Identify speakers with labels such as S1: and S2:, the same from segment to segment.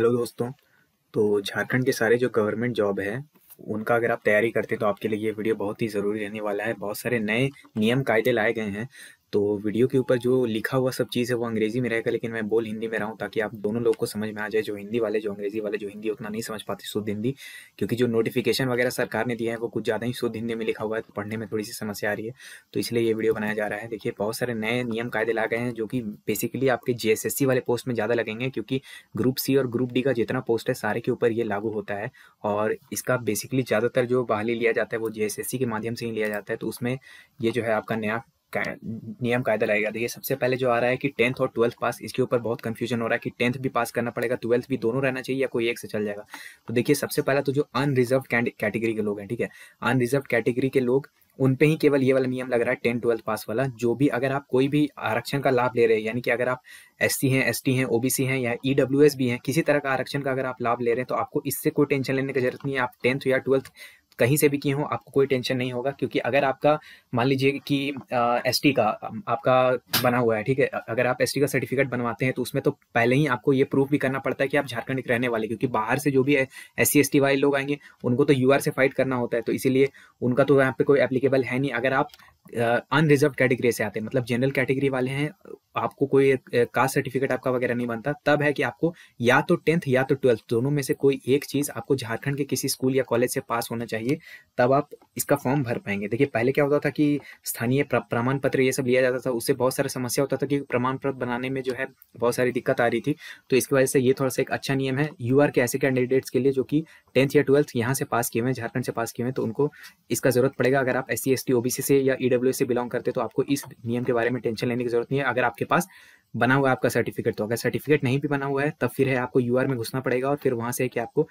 S1: hello दोस्तों तो झारखंड के सारे जो गवर्नमेंट जॉब है उनका अगर आप तैयारी करते हैं तो आपके लिए ये वीडियो बहुत ही ज़रूरी रहने वाला है बहुत सारे नए नियम कायदे लाए गए हैं तो वीडियो के ऊपर जो लिखा हुआ सब चीज़ है वो अंग्रेजी में रहेगा लेकिन मैं बोल हिंदी में रहा हूँ ताकि आप दोनों लोग को समझ में आ जाए जो हिंदी वाले जो अंग्रेजी वाले जो हिंदी उतना नहीं समझ पाते शुद्ध हिंदी क्योंकि जो नोटिफिकेशन वगैरह सरकार ने दिया है वो कुछ ज़्यादा ही शुद्ध हिंदी में लिखा हुआ है तो पढ़ने में थोड़ी सी समस्या आ रही है तो इसलिए ये वीडियो बनाया जा रहा है देखिए बहुत सारे नए नियम कायदे ला गए हैं जो कि बेसिकली आपके जे वाले पोस्ट में ज़्यादा लगेंगे क्योंकि ग्रुप सी और ग्रुप डी का जितना पोस्ट है सारे के ऊपर ये लागू होता है और इसका बेसिकली ज़्यादातर जो बहाली लिया जाता है वो जी के माध्यम से ही लिया जाता है तो उसमें ये जो है आपका नया नियम कायदा लगेगा देखिए सबसे पहले जो आ रहा है कि टेंथ और ट्वेल्थ पास इसके ऊपर बहुत कंफ्यूजन हो रहा है कि टेंथ भी पास करना पड़ेगा ट्वेल्थ भी दोनों रहना चाहिए या कोई एक से चल जाएगा तो देखिए सबसे पहला तो जो अनरिजर्व कैटेगरी के लोग हैं ठीक है अनरिजर्व कैटेगरी के लोग उन पे ही केवल ये वाला नियम लग रहा है टेन ट्वेल्थ पास वाला जो भी अगर आप कोई भी आरक्षण का लाभ ले रहे हैं यानी कि अगर आप एस सी हैं एस टी हैं ओबीसी हैं या ईडब्ल्यूएस e भी हैं किसी तरह का आरक्षण का अगर आप लाभ ले रहे हैं तो आपको इससे कोई टेंशन लेने की जरूरत नहीं है आप टेंथ या ट्वेल्थ कहीं से भी किए हों आपको कोई टेंशन नहीं होगा क्योंकि अगर आपका मान लीजिए कि एस का आपका बना हुआ है ठीक है अगर आप एस का सर्टिफिकेट बनवाते हैं तो उसमें तो पहले ही आपको ये प्रूफ भी करना पड़ता है कि आप झारखंड के रहने वाले क्योंकि बाहर से जो भी एस सी वाले लोग आएंगे उनको तो यू से फाइट करना होता है तो इसीलिए उनका तो यहाँ पे कोई एप्लीकेबल है नहीं अगर आप अनरिजर्व कैटेगरी से आते हैं मतलब जनरल कैटेगरी वाले हैं आपको कोई कास्ट सर्टिफिकेट आपका वगैरह नहीं बनता तब है कि आपको या तो टेंथ या तो ट्वेल्थ दोनों में से कोई एक चीज़ आपको झारखंड के किसी स्कूल या कॉलेज से पास होना चाहिए तब आप इसका फॉर्म भर पाएंगे देखिए पहले क्या होता था कि स्थानीय प्रमाण पत्र ये सब लिया जाता था उससे बहुत सारा समस्या होता था कि प्रमाण पत्र बनाने में जो है बहुत सारी दिक्कत आ रही थी तो इसकी वजह से ये थोड़ा सा एक अच्छा नियम है यू के ऐसे कैंडिडेट्स के लिए जो कि टेंथ या ट्वेल्थ यहाँ से पास किए हुए हैं झारखंड से पास किए हुए हैं तो उनको इसका जरूरत पड़ेगा अगर आप एस सी एस टी ओबीसी से या ई डब्ल्यू से बिलोंग करते तो आपको इस नियम के बारे में टेंशन लेने की जरूरत नहीं है अगर आपके पास बना हुआ आपका सर्टिफिकेट तो अगर सर्टिफिकेट नहीं भी बना हुआ है तब फिर है आपको यू में घुसना पड़ेगा और फिर वहां से कि आपको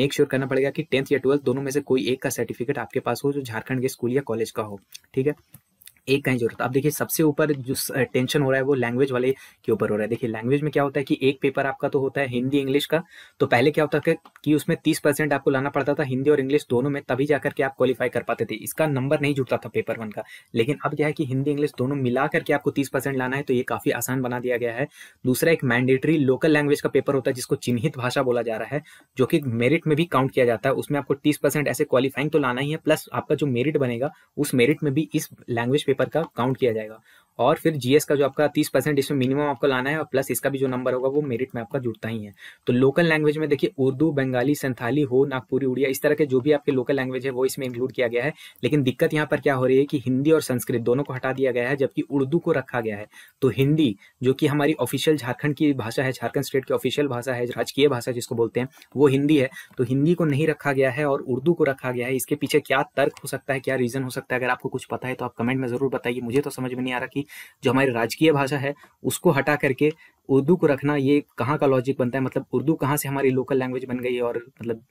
S1: मेक श्योर sure करना पड़ेगा कि टेंथ या ट्वेल्थ दोनों में से कोई एक का सर्टिफिकेट आपके पास हो जो झारखंड के स्कूल या कॉलेज का हो ठीक है एक का ही जरूरत आप देखिए सबसे ऊपर जो टेंशन हो रहा है वो लैंग्वेज वाले के ऊपर हो रहा है देखिए लैंग्वेज में क्या होता है कि एक पेपर आपका तो होता है हिंदी इंग्लिश का तो पहले क्या होता था कि उसमें तीस परसेंट आपको लाना पड़ता था हिंदी और इंग्लिश दोनों में तभी जाकर के आप क्वालिफाई कर पाते थे इसका नंबर नहीं जुड़ता था पेपर वन का लेकिन अब क्या है कि हिंदी इंग्लिश दोनों मिला करके आपको तीस लाना है तो ये काफी आसान बना दिया गया है दूसरा एक मैंडेटरी लोकल लैंग्वेज का पेपर होता है जिसको चिन्हित भाषा बोला जा रहा है जो कि मेरिट में भी काउंट किया जाता है उसमें आपको तीस ऐसे क्वालिफाइंग तो लाना ही है प्लस आपका जो मेरिट बनेगा उस मेरिट में भी इस लैंग्वेज पेपर पेपर का काउंट किया जाएगा और फिर जीएस का जो आपका तीस परसेंट इसमें मिनिमम आपको लाना है और प्लस इसका भी जो नंबर होगा वो मेरिट में आपका जुड़ता ही है तो लोकल लैंग्वेज में देखिए उर्दू बंगाली संथाली हो नागपुरी उड़िया इस तरह के जो भी आपके लोकल लैंग्वेज है वो इसमें इंक्लूड किया गया है लेकिन दिक्कत यहाँ पर क्या हो रही है कि हिंदी और संस्कृत दोनों को हटा दिया गया है जबकि उर्दू को रखा गया है तो हिंदी जो कि हमारी ऑफिशियल झारखंड की भाषा है झारखंड स्टेट की ऑफिशियल भाषा है राजकीय भाषा जिसको बोलते हैं वो हिंदी है तो हिंदी को नहीं रखा गया है और उर्दू को रखा गया है इसके पीछे क्या तर्क हो सकता है क्या रीजन हो सकता है अगर आपको कुछ पता है तो आप कमेंट में जरूर बताइए मुझे तो समझ में नहीं आ रहा कि जो हमारी राजकीय भाषा है उसको हटा करके उर्दू को रखना ये कहाँ का लॉजिक बनता है मतलब उर्दू कहाँ से हमारी लोकल लैंग्वेज बन गई और मतलब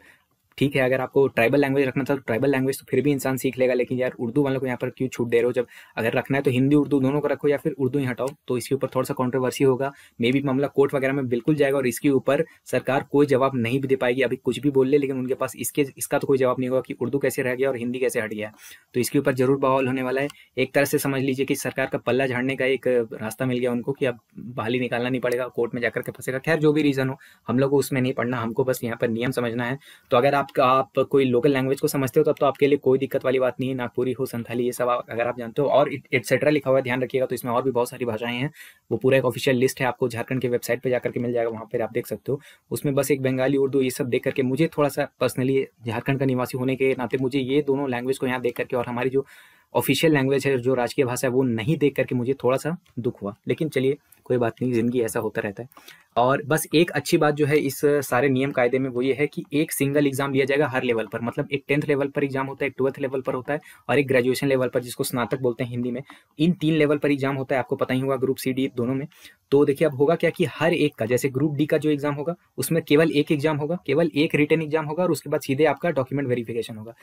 S1: ठीक है अगर आपको ट्राइबल लैंग्वेज रखना था तो ट्राइबल लैंग्वेज तो फिर भी इंसान सीख लेगा लेकिन यार उर्दू वालों को यहाँ पर क्यों छूट दे रहे हो जब अगर रखना है तो हिंदी उर्दू दोनों को रखो या फिर उर्दू ही हटाओ तो इसके ऊपर थोड़ा सा कॉन्ट्रोवर्सी होगा मे बी मामला कोर्ट वगैरह में बिल्कुल जाएगा और इसके ऊपर सरकार कोई जवाब नहीं भी दे पाएगी अभी कुछ भी बोल ले लेकिन उनके पास इसके इसका तो कोई जवाब नहीं होगा कि उर्दू कैसे रह गया और हिंदी कैसे हट गया तो इसके ऊपर जरूर बवाल होने वाला है एक तरह से समझ लीजिए कि सरकार का पल्ला झाड़ने का एक रास्ता मिल गया उनको कि अब बहाली निकालना नहीं पड़ेगा कोर्ट में जाकर के फंसेगा खैर जो भी रीजन हो हम लोग को उसमें नहीं पढ़ना हमको बस यहाँ पर नियम समझना है तो अगर आप आप आप कोई लोकल लैंग्वेज को समझते हो तब तो आपके लिए कोई दिक्कत वाली बात नहीं है नागपुरी हो संथाली ये सब अगर आप जानते हो और एटसेट्रा लिखा हुआ है ध्यान रखिएगा तो इसमें और भी बहुत सारी भाषाएं हैं वो पूरा एक ऑफिशियल लिस्ट है आपको झारखंड के वेबसाइट पर जाकर के मिल जाएगा वहाँ पर आप देख सकते हो उसमें बस एक बंगाली उर्दू ये सब देख करके मुझे थोड़ा सा पर्सनली झारखंड का निवासी होने के नाते मुझे ये दोनों लैंग्वेज को यहाँ देख करके और हमारी जो ऑफिशियल लैंग्वेज है जो राजकीय भाषा है वो नहीं देख करके मुझे थोड़ा सा दुख हुआ लेकिन चलिए कोई बात नहीं ज़िंदगी ऐसा होता रहता है और बस एक अच्छी बात जो है इस सारे नियम कायदे में वो ये है कि एक सिंगल एग्जाम लिया जाएगा हर लेवल पर मतलब एक टेंथ लेवल पर एग्जाम होता है एक ट्वेल्थ लेवल पर होता है और एक ग्रेजुएशन लेवल पर जिसको स्नातक बोलते हैं हिंदी में इन तीन लेवल पर एग्जाम होता है आपको पता ही होगा ग्रुप सी डी दोनों में तो देखिए अब होगा क्या कि हर एक का जैसे ग्रुप डी का जो एग्जाम होगा उसमें केवल एक एग्जाम होगा केवल एक रिटर्न एग्जाम होगा और उसके बाद सीधे आपका डॉक्यूमेंट वेरिफिकेशन होगा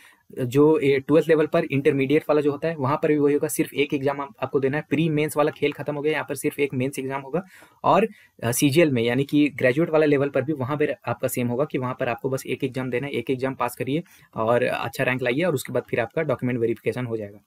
S1: जो ट्वेल्थ लेवल पर इंटरमीडिएट वाला जो होता है वहां पर भी वही होगा सिर्फ एक एग्जाम आपको देना है प्री मेंस वाला खेल खत्म हो गया यहाँ पर सिर्फ एक मेन्स एग्जाम होगा और सीजीएल में यानी कि ग्रेजुएट वाला लेवल पर भी वहाँ पर आपका सेम होगा कि वहाँ पर आपको बस एक एग्जाम देना है एक एग्जाम पास करिए और अच्छा रैंक लाइए और उसके बाद फिर आपका डॉक्यूमेंट वेरिफिकेशन हो जाएगा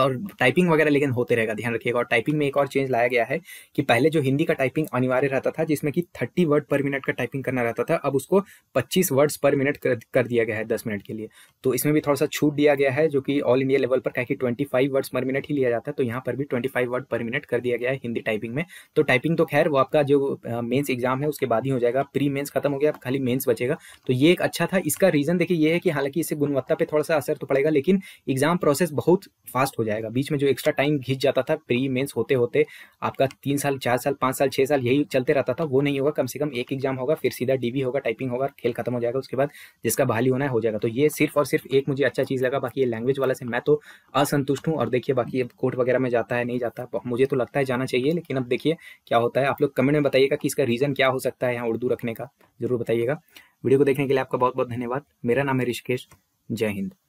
S1: और टाइपिंग वगैरह लेकिन होते रहेगा ध्यान रखिएगा और टाइपिंग में एक और चेंज लाया गया है कि पहले जो हिंदी का टाइपिंग अनिवार्य रहता था जिसमें कि थर्टी वर्ड पर मिनट का टाइपिंग करना रहता था अब उसको पच्चीस वर्ड्स पर मिनट कर, कर दिया गया है दस मिनट के लिए तो इसमें भी थोड़ा सा छूट दिया गया है जो कि ऑल इंडिया लेवल पर कहकर ट्वेंटी फाइव वर्ड्स पर मिनट ही लिया जाता है तो यहाँ पर भी ट्वेंटी फाइव वर्ड पर मिनट कर दिया गया है हिंदी टाइपिंग में तो टाइपिंग तो खैर वो आपका जो मेन्स एग्जाम है उसके बाद ही हो जाएगा प्री मेन्स खत्म हो गया अब खाली मेन्स बचेगा तो ये एक अच्छा था इसका रीजन देखिए ये है कि हालांकि इससे गुणवत्ता पर थोड़ा सा असर तो पड़ेगा लेकिन एग्जाम प्रोसेस बहुत फास्ट हो जाएगा बीच में जो एक्स्ट्रा टाइम घिंच जाता था प्री मेंस होते होते आपका तीन साल चार साल पाँच साल छः साल यही चलते रहता था वो नहीं होगा कम से कम एक एग्जाम होगा फिर सीधा डीबी होगा टाइपिंग होगा खेल खत्म हो जाएगा उसके बाद जिसका बहाली होना है हो जाएगा तो ये सिर्फ और सिर्फ एक मुझे अच्छा चीज़ लगा बाकी ये लैंग्वेज वाला से मैं तो असंतुष्ट हूँ और देखिए बाकी अब कोर्ट वगैरह में जाता है नहीं जाता मुझे तो लगता है जाना चाहिए लेकिन अब देखिए क्या होता है आप लोग कमेंट में बताइएगा कि इसका रीज़न क्या हो सकता है यहाँ उर्दू रखने का जरूर बताइएगा वीडियो को देखने के लिए आपका बहुत बहुत धन्यवाद मेरा नाम है ऋषिकेश जय हिंद